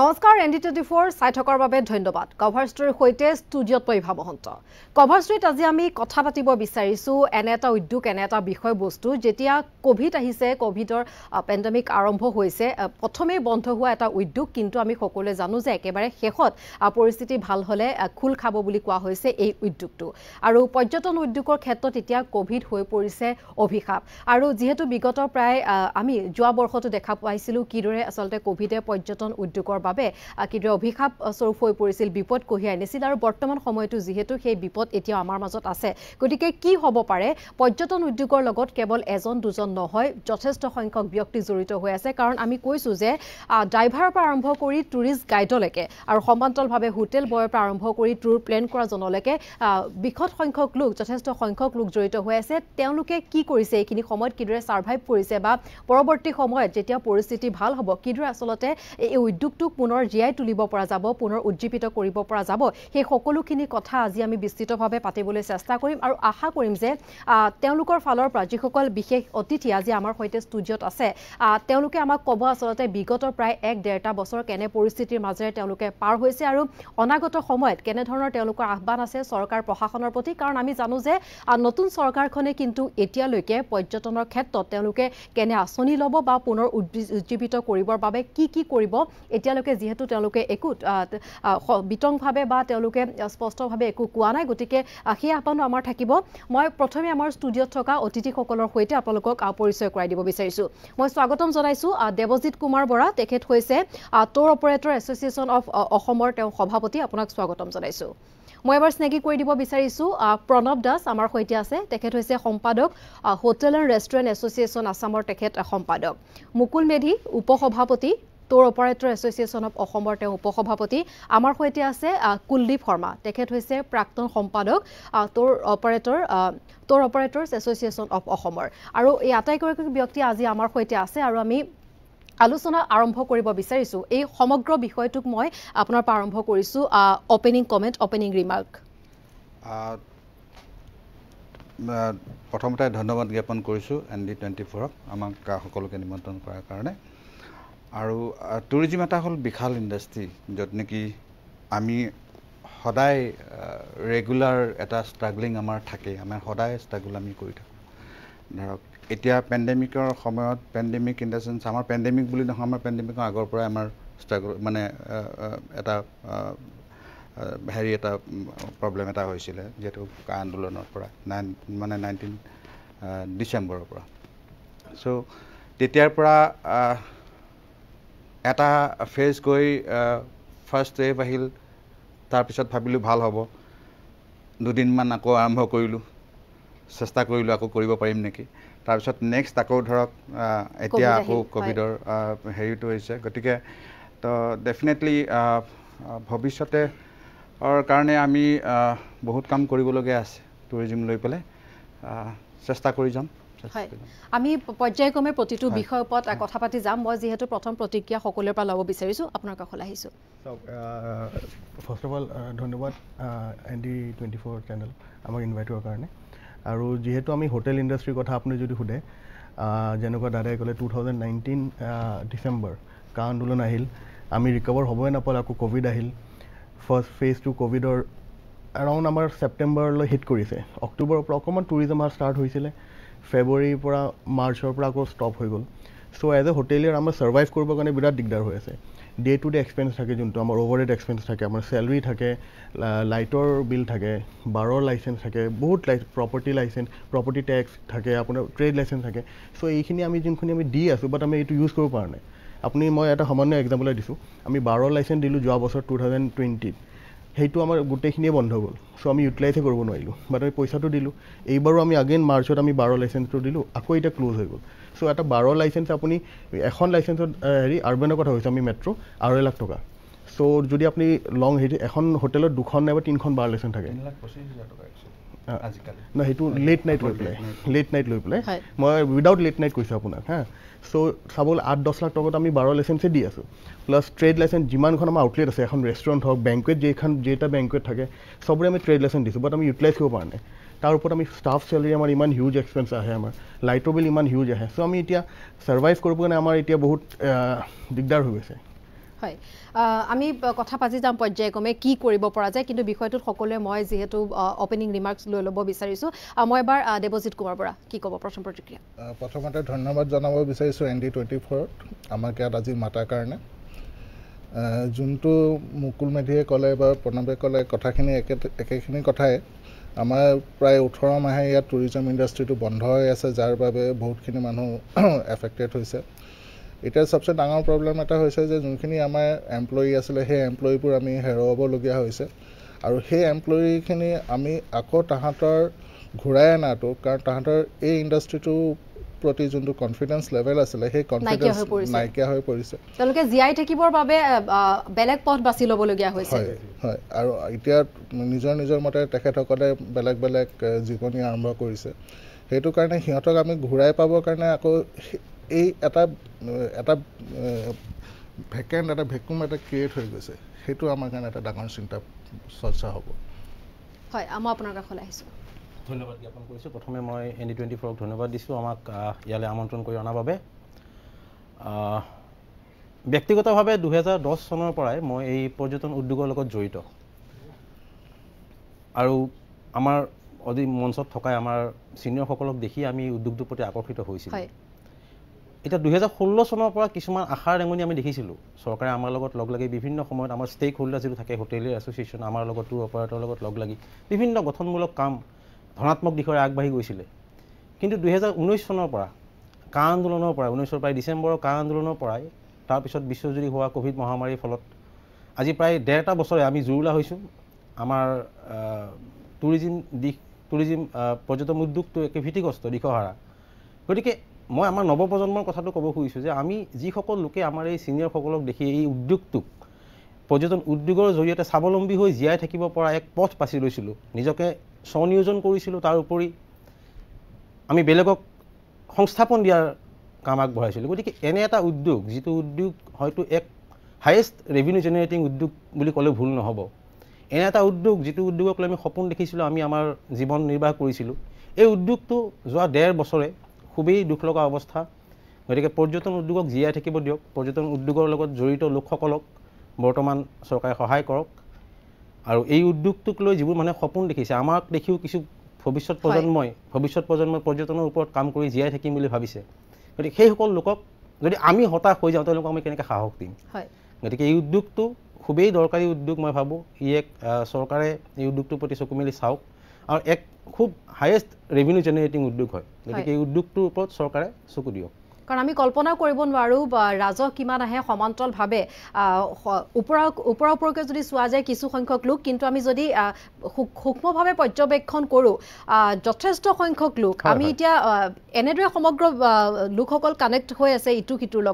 নমস্কাৰ N D twenty four চাই থকাৰ বাবে ধন্যবাদ কভাৰ ষ্ট্ৰীৰ সৈতে ষ্টুডিঅ'ত প্ৰভা মহন্ত কভাৰ ষ্ট্ৰীত আজি আমি কথা পাতিব বিচাৰিছোঁ এনে এটা উদ্যোগ এনে এটা বিষয়বস্তু যেতিয়া ক'ভিড আহিছে ক'ভিডৰ পেণ্ডেমিক আৰম্ভ হৈছে প্ৰথমেই বন্ধ হোৱা এটা উদ্যোগ কিন্তু আমি সকলোৱে জানো যে একেবাৰে শেষত পৰিস্থিতি ভাল হ'লে খোল খাব বুলি কোৱা হৈছে এই উদ্যোগটো আৰু পৰ্যটন উদ্যোগৰ ক্ষেত্ৰত এতিয়া ক'ভিড হৈ পৰিছে অভিশাপ আৰু যিহেতু বিগত প্ৰায় আমি যোৱা বৰ্ষতো দেখা পাইছিলোঁ কিদৰে আচলতে ক'ভিডে পৰ্যটন উদ্যোগৰ বাবে কিদৰে স্বৰূপ হৈ পৰিছিল বিপদ কঢ়িয়াই নিছিল আৰু বৰ্তমান সময়তো যিহেতু সেই বিপদ এতিয়াও আমাৰ মাজত আছে গতিকে কি হ'ব পাৰে পৰ্যটন উদ্যোগৰ লগত কেৱল এজন দুজন নহয় যথেষ্ট সংখ্যক ব্যক্তি জড়িত হৈ আছে কাৰণ আমি কৈছোঁ যে ড্ৰাইভাৰৰ পৰা আৰম্ভ কৰি টুৰিষ্ট গাইডলৈকে আৰু সমান্তৰালভাৱে হোটেল বয়ৰ পৰা আৰম্ভ কৰি টুৰ প্লেন কৰাজনলৈকে বিষদ সংখ্যক লোক যথেষ্ট সংখ্যক লোক জড়িত হৈ আছে তেওঁলোকে কি কৰিছে এইখিনি সময়ত কিদৰে ছাৰ্ভাইভ কৰিছে বা পৰৱৰ্তী সময়ত যেতিয়া পৰিস্থিতি ভাল হ'ব কিদৰে আচলতে এই উদ্যোগটোক পুনৰ জীয়াই তুলিব পৰা যাব পুনৰ উজ্জীৱিত কৰিব পৰা যাব সেই সকলোখিনি কথা আজি আমি বিস্তৃতভাৱে পাতিবলৈ চেষ্টা কৰিম আৰু আশা কৰিম যে তেওঁলোকৰ ফালৰ পৰা যিসকল বিশেষ অতিথি আজি আমাৰ সৈতে ষ্টুডিঅ'ত আছে তেওঁলোকে আমাক ক'ব আচলতে বিগত প্ৰায় এক ডেৰটা বছৰ কেনে পৰিস্থিতিৰ মাজেৰে তেওঁলোকে পাৰ হৈছে আৰু অনাগত সময়ত কেনেধৰণৰ তেওঁলোকৰ আহ্বান আছে চৰকাৰ প্ৰশাসনৰ প্ৰতি কাৰণ আমি জানো যে নতুন চৰকাৰখনে কিন্তু এতিয়ালৈকে পৰ্যটনৰ ক্ষেত্ৰত তেওঁলোকে কেনে আঁচনি ল'ব বা পুনৰ উজ্জীৱিত কৰিবৰ বাবে কি কি কৰিব এতিয়ালৈকে তেওঁলোকে যিহেতু তেওঁলোকে একো বিতংভাৱে বা তেওঁলোকে স্পষ্টভাৱে একো কোৱা নাই গতিকে সেই আহ্বানো আমাৰ থাকিব মই প্ৰথমে আমাৰ ষ্টুডিঅ'ত থকা অতিথিসকলৰ সৈতে আপোনালোকক পৰিচয় কৰাই দিব বিচাৰিছোঁ মই স্বাগতম জনাইছোঁ দেৱজিৎ কুমাৰ বৰা তেখেত হৈছে ট'ৰ অপাৰেটৰ এছ'চিয়েচন অফ অসমৰ তেওঁ সভাপতি আপোনাক স্বাগতম জনাইছোঁ মই এবাৰ চিনাকি কৰি দিব বিচাৰিছোঁ প্ৰণৱ দাস আমাৰ সৈতে আছে তেখেত হৈছে সম্পাদক হোটেল এণ্ড ৰেষ্টুৰেণ্ট এছ'চিয়েচন আছামৰ তেখেত সম্পাদক মুকুল মেধি উপসভাপতি ট'ৰ অপাৰেটৰ এছ'চিয়েশ্যন অফ অসমৰ তেওঁ উপসভাপতি আমাৰ সৈতে আছে কুলদীপ শৰ্মা তেখেত হৈছে প্ৰাক্তন সম্পাদক tour operator tour operators association of অসমৰ আৰু এই আটাইগৰাকী ব্যক্তি আজি আমাৰ সৈতে আছে আৰু আমি আলোচনা আৰম্ভ কৰিব বিচাৰিছোঁ এই সমগ্ৰ বিষয়টোক মই আপোনাৰ পৰা আৰম্ভ কৰিছোঁ অপেনিং কমেণ্ট অপেনিং ৰিমাৰ্ক প্ৰথমতে ধন্যবাদ জ্ঞাপন কৰিছোঁ এন ডি টুৱেণ্টি ফ'ৰক আমাক সকলোকে নিমন্ত্ৰণ কৰাৰ কাৰণে আৰু টুৰিজিম এটা হ'ল বিশাল ইণ্ডাষ্ট্ৰী য'ত নেকি আমি সদায় ৰেগুলাৰ এটা ষ্ট্ৰাগলিং আমাৰ থাকে আমাৰ সদায় ষ্ট্ৰাগল আমি কৰি থাকোঁ ধৰক এতিয়া পেণ্ডেমিকৰ সময়ত পেণ্ডেমিক ইন দ্য চেঞ্চ আমাৰ পেণ্ডেমিক বুলি নহয় আমাৰ পেণ্ডেমিকৰ আগৰ পৰাই আমাৰ ষ্ট্ৰাগল মানে এটা হেৰি এটা প্ৰব্লেম এটা হৈছিলে যিহেতু আন্দোলনৰ পৰা নাইন মানে নাইনটিন ডিচেম্বৰৰ পৰা চ' তেতিয়াৰ পৰা এটা ফেজ গৈ ফাৰ্ষ্ট ৱেভ আহিল তাৰপিছত ভাবিলোঁ ভাল হ'ব দুদিনমান আকৌ আৰম্ভ কৰিলোঁ চেষ্টা কৰিলোঁ আকৌ কৰিব পাৰিম নেকি তাৰপিছত নেক্সট আকৌ ধৰক এতিয়া আকৌ ক'ভিডৰ হেৰিটো হৈছে গতিকে তো ডেফিনেটলি ভৱিষ্যতে কাৰণে আমি বহুত কাম কৰিবলগীয়া আছে টুৰিজিম লৈ পেলাই চেষ্টা কৰি যাম আমি পৰ্যায়ক্ৰমে প্ৰতিটো বিষয়ৰ ওপৰত কথা পাতি যাম মই যিহেতু প্ৰথম প্ৰতিক্ৰিয়া সকলোৰে পৰা ল'ব বিচাৰিছোঁ আপোনাৰ কাষলৈ আহিছোঁ চাওক ফাৰ্ষ্ট অফ অল ধন্যবাদ N D twenty four channel আমাক ইনভাইটৰ কাৰণে আৰু যিহেতু আমি হোটেল ইণ্ডাষ্ট্ৰীৰ কথা আপুনি যদি সোধে যেনেকুৱা দাদাই ক'লে টু থাউজেণ্ড নাইনটিন ডিচেম্বৰ কা আন্দোলন আহিল আমি ৰিকভাৰ হ'বই নাপালোঁ আকৌ ক'ভিড আহিল ফাৰ্ষ্ট ফেজ টু ক'ভিডৰ এৰাউণ্ড আমাৰ ছেপ্টেম্বৰলৈ হিট কৰিছে অক্টোবৰৰ পৰা অকণমান টুৰিজম আৰু ষ্টাৰ্ট হৈছিলে ফেব্ৰুৱাৰীৰ পৰা মাৰ্চৰ পৰা আকৌ ষ্টপ হৈ গ'ল চ' এজ এ হোটেলিয়াৰ আমাৰ ছাৰ্ভাইভ কৰিবৰ কাৰণে বিৰাট দিগদাৰ হৈ আছে ডে টু ডে এক্সপেঞ্চ থাকে যোনটো আমাৰ অ'ভাৰ হেড এক্সপেঞ্চ থাকে আমাৰ চেলাৰী থাকে লাইটৰ বিল থাকে বাৰৰ লাইচেঞ্চ থাকে বহুত লাই প্ৰপাৰ্টি লাইচেঞ্চ প্ৰপাৰ্টি টেক্স থাকে আপোনাৰ ট্ৰেড লাইচেঞ্চ থাকে চ' এইখিনি আমি যোনখিনি আমি দি আছোঁ বাট আমি এইটো ইউজ কৰিব পৰা নাই আপুনি মই এটা সামান্য এক্সাম্পলে দিছোঁ আমি বাৰৰ লাইচেঞ্চ দিলোঁ যোৱা বছৰ টু থাউজেণ্ড টুৱেণ্টিত সেইটো আমাৰ গোটেইখিনিয়ে বন্ধ গ'ল চ' আমি ইউটিলাইজহে কৰিব নোৱাৰিলোঁ বাট আমি পইচাটো দিলোঁ এইবাৰো আমি আগেইন মাৰ্চত আমি বাৰ লাইচেঞ্চটো দিলোঁ আকৌ এতিয়া ক্লজ হৈ গ'ল চ' এটা বাৰ লাইচেঞ্চ আপুনি এখন লাইচেঞ্চত হেৰি আৰ্বেনৰ কথা হৈছে আমি মেট্ৰ' আঢ়ৈ লাখ টকা চ' যদি আপুনি লং হেৰি এখন হোটেলত দুখন নাইবা তিনিখন বাৰ লাইচেঞ্চ থাকে আজিকালি নহয় সেইটো লেট নাইট লৈ পেলাই লেট নাইট লৈ পেলাই মই উইদাউট লেট নাইট কৈছোঁ আপোনাক হা চ' চাবলৈ আঠ দহ লাখ টকাত আমি বাৰ লাইচেঞ্চেই দি আছোঁ প্লাছ ট্ৰেড লাইচেঞ্চ যিমানখন আমাৰ আউটলেট আছে এখন ৰেষ্টুৰেণ্ট হওক বেংকুৱেট যিখন যেইটা বেংকুৱেট থাকে চবৰে আমি ট্ৰেড লাইচেঞ্চ দিছোঁ বাট আমি ইউটিলাইজ কৰিব পৰা নাই তাৰ ওপৰত আমি ষ্টাফ চেলাৰী আমাৰ ইমান হিউজ এক্সপেঞ্চ আহে আমাৰ লাইটৰ বিল ইমান হিউজ আহে চ' আমি এতিয়া ছাৰ্ভাইভ কৰিব কাৰণে আমাৰ এতিয়া বহুত দিগদাৰ হৈ গৈছে হয় আমি কথা পাতি যাম পৰ্যায়ক্ৰমে কি কৰিব পৰা যায় কিন্তু বিষয়টোত সকলোৱে মই যিহেতু অপেনিং ৰিমাৰ্কছ লৈ ল'ব বিচাৰিছোঁ মই এবাৰ দেৱজিৎ কুমাৰ পৰা কি ক'ব প্ৰথম প্ৰতিক্ৰিয়া প্ৰথমতে ধন্যবাদ জনাব বিচাৰিছোঁ এন ডি টুৱেণ্টি ফ'ৰত আমাক ইয়াত আজি মাতাৰ কাৰণে যোনটো মুকুল মেধিয়ে ক'লে বা প্ৰণৱে ক'লে কথাখিনি একে একেখিনি কথাই আমাৰ প্ৰায় ওঠৰ মাহে ইয়াত টুৰিজম ইণ্ডাষ্ট্ৰিটো বন্ধ হৈ আছে যাৰ বাবে বহুতখিনি মানুহ এফেক্টেড হৈছে এতিয়া চবচে ডাঙৰ প্ৰব্লেম এটা হৈছে যে যোনখিনি আমাৰ এমপ্লয়ী আছিলে সেই এমপ্লয়ীবোৰ আমি হেৰুৱাবলগীয়া হৈছে আৰু সেই এমপ্লয়ীখিনি আমি আকৌ তাহাঁতৰ ঘূৰাই অনাটো কাৰণ তাহাঁতৰ এই ইণ্ডাষ্ট্ৰীটো প্ৰতি যোনটো কনফিডেঞ্চ লেভেল আছিলে সেই কনফিডেঞ্চ নাইকিয়া হৈ পৰিছে তেওঁলোকে জীয়াই থাকিবৰ বাবে বেলেগ পথ বাছি ল'বলগীয়া হৈছে হয় হয় আৰু এতিয়া নিজৰ নিজৰ মতে তেখেতসকলে বেলেগ বেলেগ জীৱনী আৰম্ভ কৰিছে সেইটো কাৰণে সিহঁতক আমি ঘূৰাই পাবৰ কাৰণে আকৌ এই এটা এটা ভেকেণ্ট এটা ভেকুম এটা ক্ৰিয়েট হৈ গৈছে সেইটো আমাৰ কাৰণে এটা ডাঙৰ চিন্তা চৰ্চা হ'ব হয় মই আপোনাৰ কাষলৈ আহিছোঁ ধন্যবাদ জ্ঞাপন কৰিছোঁ প্ৰথমে মই এন ডি টুৱেণ্টি ফ'ৰক ধন্যবাদ দিছোঁ আমাক ইয়ালৈ আমন্ত্ৰণ কৰি অনাৰ বাবে ব্যক্তিগতভাৱে দুহেজাৰ দহ চনৰ পৰাই মই এই পৰ্যটন উদ্যোগৰ লগত জড়িত আৰু আমাৰ অধি মঞ্চত থকাই আমাৰ ছিনিয়ৰসকলক দেখি আমি উদ্যোগটোৰ প্ৰতি আকৰ্ষিত হৈছিলোঁ এতিয়া দুহেজাৰ ষোল্ল চনৰ পৰা কিছুমান আশাৰ ৰেঙনি আমি দেখিছিলোঁ চৰকাৰে আমাৰ লগত লগ লাগি বিভিন্ন সময়ত আমাৰ ষ্টেক হোল্ডাৰ যিটো থাকে হোটেলৰ এছ'চিয়েশ্যন আমাৰ লগত টুৰ অপাৰেটৰৰ লগত লগ লাগি বিভিন্ন গঠনমূলক কাম ধনাত্মক দিশৰে আগবাঢ়ি গৈছিলে কিন্তু দুহেজাৰ ঊনৈছ চনৰ পৰা কা আন্দোলনৰ পৰা ঊনৈছৰ পৰাই ডিচেম্বৰৰ কা আন্দোলনৰ পৰাই তাৰপিছত বিশ্বজুৰি হোৱা ক'ভিড মহামাৰীৰ ফলত আজি প্ৰায় ডেৰটা বছৰে আমি জুৰুলা হৈছোঁ আমাৰ টুৰিজিম দিশ টুৰিজিম পৰ্যটন উদ্যোগটো একে ভীতিগ্ৰস্ত দিশহাৰা গতিকে মই আমাৰ নৱপ্ৰজন্মৰ কথাটো ক'ব খুজিছোঁ যে আমি যিসকল লোকে আমাৰ এই ছিনিয়ৰসকলক দেখি এই উদ্যোগটোক পৰ্যটন উদ্যোগৰ জৰিয়তে স্বাৱলম্বী হৈ জীয়াই থাকিব পৰা এক পথ বাছি লৈছিলোঁ নিজকে স্বনিয়োজন কৰিছিলোঁ তাৰ উপৰি আমি বেলেগক সংস্থাপন দিয়াৰ কাম আগবঢ়াইছিলোঁ গতিকে এনে এটা উদ্যোগ যিটো উদ্যোগ হয়তো এক হায়েষ্ট ৰেভিনিউ জেনেৰেটিং উদ্যোগ বুলি ক'লে ভুল নহ'ব এনে এটা উদ্যোগ যিটো উদ্যোগক লৈ আমি সপোন দেখিছিলোঁ আমি আমাৰ জীৱন নিৰ্বাহ কৰিছিলোঁ এই উদ্যোগটো যোৱা ডেৰ বছৰে খুবেই দুখ লগা অৱস্থা গতিকে পৰ্যটন উদ্যোগক জীয়াই থাকিব দিয়ক পৰ্যটন উদ্যোগৰ লগত জড়িত লোকসকলক বৰ্তমান চৰকাৰে সহায় কৰক আৰু এই উদ্যোগটোক লৈ যিবোৰ মানুহে সপোন দেখিছে আমাক দেখিও কিছু ভৱিষ্যত প্ৰজন্মই ভৱিষ্যত প্ৰজন্মই পৰ্যটনৰ ওপৰত কাম কৰি জীয়াই থাকিম বুলি ভাবিছে গতিকে সেইসকল লোকক যদি আমি হতাশ হৈ যাওঁ তেওঁলোকক আমি কেনেকৈ সাহস দিম গতিকে এই উদ্যোগটো খুবেই দৰকাৰী উদ্যোগ মই ভাবোঁ ই এক চৰকাৰে এই উদ্যোগটোৰ প্ৰতি চকু মেলি চাওক আৰু এক খুব হায়েষ্ট ৰেভিনিউ জেনেৰেটিং উদ্যোগ হয় গতিকে এই উদ্যোগটোৰ ওপৰত চৰকাৰে চকু দিয়ক কারণ আমি কল্পনা করব নো রাজহ কি সমান্তরভাবে উপর উপরকে যদি চা যায় কিছু সংখ্যক লোক কিন্তু আমি যদি সূক্ষ্মভাবে পর্যবেক্ষণ করো যথেষ্ট সংখ্যক লোক আমি এটা এনেদরে সমগ্র লোক সকল কানেক্ট হয়ে আছে ইটু সিটোর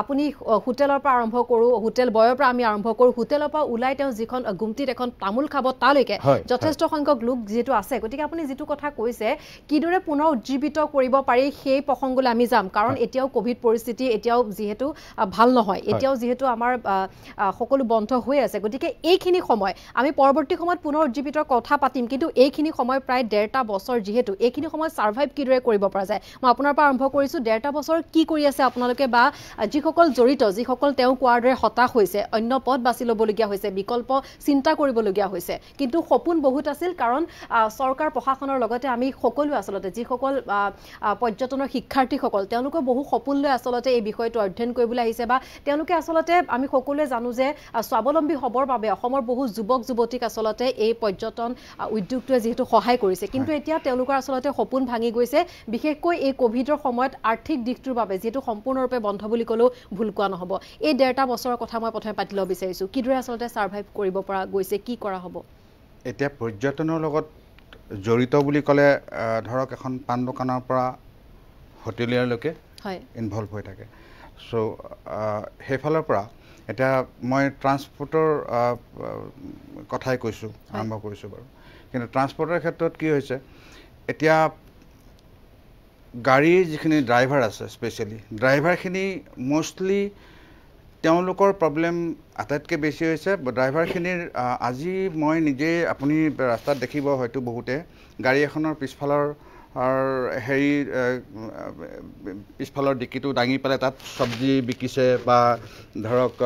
আপনি হোটেলের পর আরম্ভ করো হোটেল বয়ের পর আমি আরম্ভ করো হোটেলের পর ওলাই যখন গুমটিত এখন তামোল খাব তালেকে যথেষ্ট সংখ্যক লোক যেহেতু আছে গতি আপনি যে কথা কৈছে কিদরে পুনৰ উজ্জীবিত কৰব পাৰি সেই প্ৰসঙ্গলে আমি যাম কাৰণ কাৰণ এতিয়াও কভিড পৰিস্থিতি এতিয়াও যিহেতু ভাল নহয় এতিয়াও যিহেতু আমাৰ সকলো বন্ধ হৈ আছে গতিকে এইখিনি সময় আমি পৰৱৰ্তী সময়ত পুনৰ উজ্জীৱিত কথা পাতিম কিন্তু এইখিনি সময় প্ৰায় ডেৰটা বছৰ যিহেতু এইখিনি সময় ছাৰ্ভাইভ কিদৰে কৰিব পৰা যায় মই আপোনাৰ পৰা আৰম্ভ কৰিছোঁ ডেৰটা বছৰ কি কৰি আছে আপোনালোকে বা যিসকল জড়িত যিসকল তেওঁ কোৱাৰ দৰে হতাশ হৈছে অন্য পথ বাছি ল'বলগীয়া হৈছে বিকল্প চিন্তা কৰিবলগীয়া হৈছে কিন্তু সপোন বহুত আছিল কাৰণ চৰকাৰ প্ৰশাসনৰ লগতে আমি সকলোৱে আচলতে যিসকল পৰ্যটনৰ শিক্ষাৰ্থীসকল তেওঁলোকৰ বহু সপোন লৈ আচলতে এই বিষয়টো অধ্যয়ন কৰিবলৈ আহিছে বা তেওঁলোকে আচলতে আমি সকলোৱে জানো যে স্বাৱলম্বী হ'বৰ বাবে অসমৰ বহু যুৱক যুৱতীক আচলতে এই পৰ্যটন উদ্যোগটোৱে যিহেতু সহায় কৰিছে কিন্তু এতিয়া তেওঁলোকৰ আচলতে সপোন ভাঙি গৈছে বিশেষকৈ এই কভিডৰ সময়ত আৰ্থিক দিশটোৰ বাবে যিহেতু সম্পূৰ্ণৰূপে বন্ধ বুলি ক'লেও ভুল কোৱা নহ'ব এই ডেৰটা বছৰৰ কথা মই প্ৰথমে পাতি ল'ব বিচাৰিছোঁ কিদৰে আচলতে ছাৰ্ভাইভ কৰিব পৰা গৈছে কি কৰা হ'ব এতিয়া পৰ্যটনৰ লগত জড়িত বুলি ক'লে ধৰক এখন পাণ দোকানৰ পৰা হোটেলিয়াৰলৈকে ইনভলভ হৈ থাকে চ' সেইফালৰ পৰা এতিয়া মই ট্ৰান্সপৰ্টৰ কথাই কৈছোঁ আৰম্ভ কৰিছোঁ বাৰু কিন্তু ট্ৰান্সপৰ্টৰ ক্ষেত্ৰত কি হৈছে এতিয়া গাড়ীৰ যিখিনি ড্ৰাইভাৰ আছে স্পেচিয়েলি ড্ৰাইভাৰখিনি ম'ষ্টলি তেওঁলোকৰ প্ৰব্লেম আটাইতকৈ বেছি হৈছে ড্ৰাইভাৰখিনিৰ আজি মই নিজেই আপুনি ৰাস্তাত দেখিব হয়তো বহুতে গাড়ী এখনৰ পিছফালৰ হেৰি পিছফালৰ ডিকিটো দাঙি পেলাই তাত চব্জি বিকিছে বা ধৰক